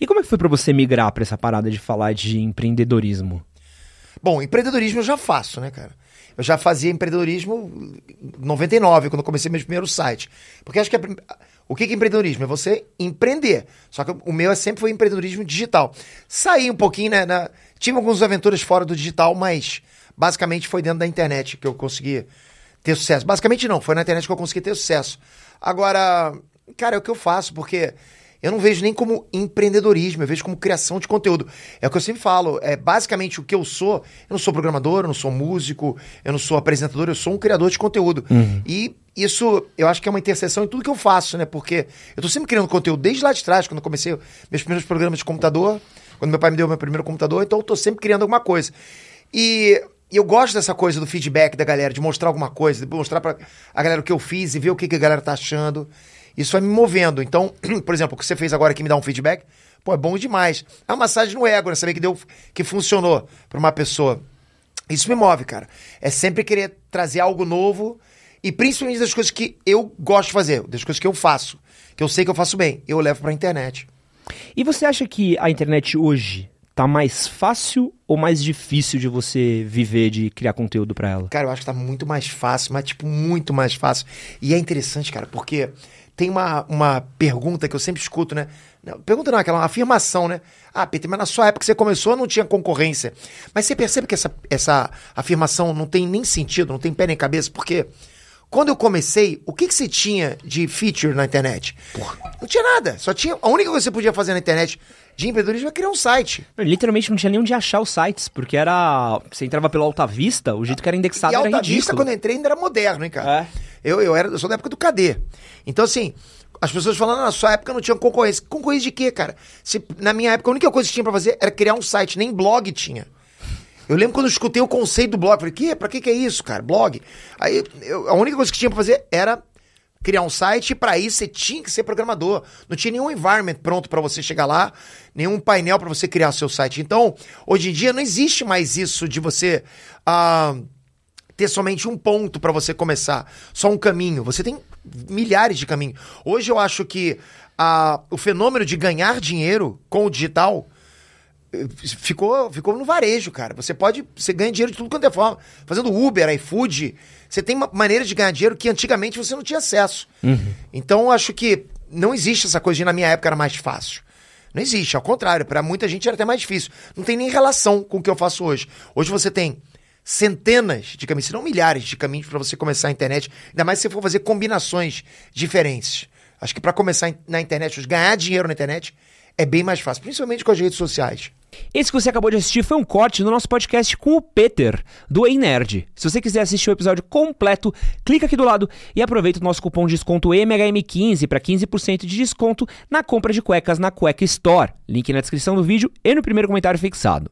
E como é que foi para você migrar para essa parada de falar de empreendedorismo? Bom, empreendedorismo eu já faço, né, cara? Eu já fazia empreendedorismo em 99, quando eu comecei meu primeiro site. Porque acho que a, o que é empreendedorismo? É você empreender. Só que o meu é sempre foi empreendedorismo digital. Saí um pouquinho, né? Na, tive algumas aventuras fora do digital, mas basicamente foi dentro da internet que eu consegui ter sucesso. Basicamente não, foi na internet que eu consegui ter sucesso. Agora, cara, é o que eu faço, porque eu não vejo nem como empreendedorismo, eu vejo como criação de conteúdo. É o que eu sempre falo, é basicamente o que eu sou. Eu não sou programador, eu não sou músico, eu não sou apresentador, eu sou um criador de conteúdo. Uhum. E isso, eu acho que é uma interseção em tudo que eu faço, né? Porque eu tô sempre criando conteúdo desde lá de trás, quando eu comecei meus primeiros programas de computador, quando meu pai me deu meu primeiro computador, então eu tô sempre criando alguma coisa. E e eu gosto dessa coisa do feedback da galera, de mostrar alguma coisa, de mostrar pra a galera o que eu fiz e ver o que, que a galera tá achando. Isso vai me movendo. Então, por exemplo, o que você fez agora que me dá um feedback, pô, é bom demais. É uma massagem no ego, né? Saber que deu, que funcionou para uma pessoa. Isso me move, cara. É sempre querer trazer algo novo e principalmente das coisas que eu gosto de fazer, das coisas que eu faço, que eu sei que eu faço bem, eu levo para a internet. E você acha que a internet hoje tá mais fácil ou mais difícil de você viver de criar conteúdo para ela? Cara, eu acho que tá muito mais fácil, mas tipo muito mais fácil. E é interessante, cara, porque tem uma, uma pergunta que eu sempre escuto, né? pergunta não, aquela afirmação, né? Ah, Peter, mas na sua época que você começou não tinha concorrência. Mas você percebe que essa, essa afirmação não tem nem sentido, não tem pé nem cabeça, porque quê? Quando eu comecei, o que, que você tinha de feature na internet? Porra. Não tinha nada. Só tinha. A única coisa que você podia fazer na internet de empreendedorismo é criar um site. Eu, literalmente não tinha nem onde achar os sites, porque era. Você entrava pelo Alta Vista, o jeito que era indexado e era Alta Vista, quando eu entrei, ainda era moderno, hein, cara? É. Eu, eu, era, eu sou da época do KD. Então, assim, as pessoas falando, ah, na sua época não tinha concorrência. Concorrência de quê, cara? Se, na minha época, a única coisa que tinha pra fazer era criar um site, nem blog tinha. Eu lembro quando eu escutei o conceito do blog, falei, que? Pra que que é isso, cara? Blog? Aí eu, a única coisa que tinha pra fazer era criar um site e para isso você tinha que ser programador. Não tinha nenhum environment pronto para você chegar lá, nenhum painel para você criar seu site. Então, hoje em dia não existe mais isso de você uh, ter somente um ponto para você começar, só um caminho. Você tem milhares de caminhos. Hoje eu acho que ah, o fenômeno de ganhar dinheiro com o digital ficou, ficou no varejo, cara. Você pode, você ganha dinheiro de tudo quanto é forma. Fazendo Uber, iFood, você tem maneiras de ganhar dinheiro que antigamente você não tinha acesso. Uhum. Então, acho que não existe essa coisa de na minha época era mais fácil. Não existe, ao contrário, para muita gente era até mais difícil. Não tem nem relação com o que eu faço hoje. Hoje você tem centenas de caminhos, se não milhares de caminhos para você começar a internet, ainda mais se você for fazer combinações diferentes. Acho que para começar na internet, ganhar dinheiro na internet é bem mais fácil, principalmente com as redes sociais. Esse que você acabou de assistir foi um corte no nosso podcast com o Peter, do Ei Nerd. Se você quiser assistir o episódio completo, clica aqui do lado e aproveita o nosso cupom de desconto MHM15 para 15% de desconto na compra de cuecas na Cueca Store. Link na descrição do vídeo e no primeiro comentário fixado.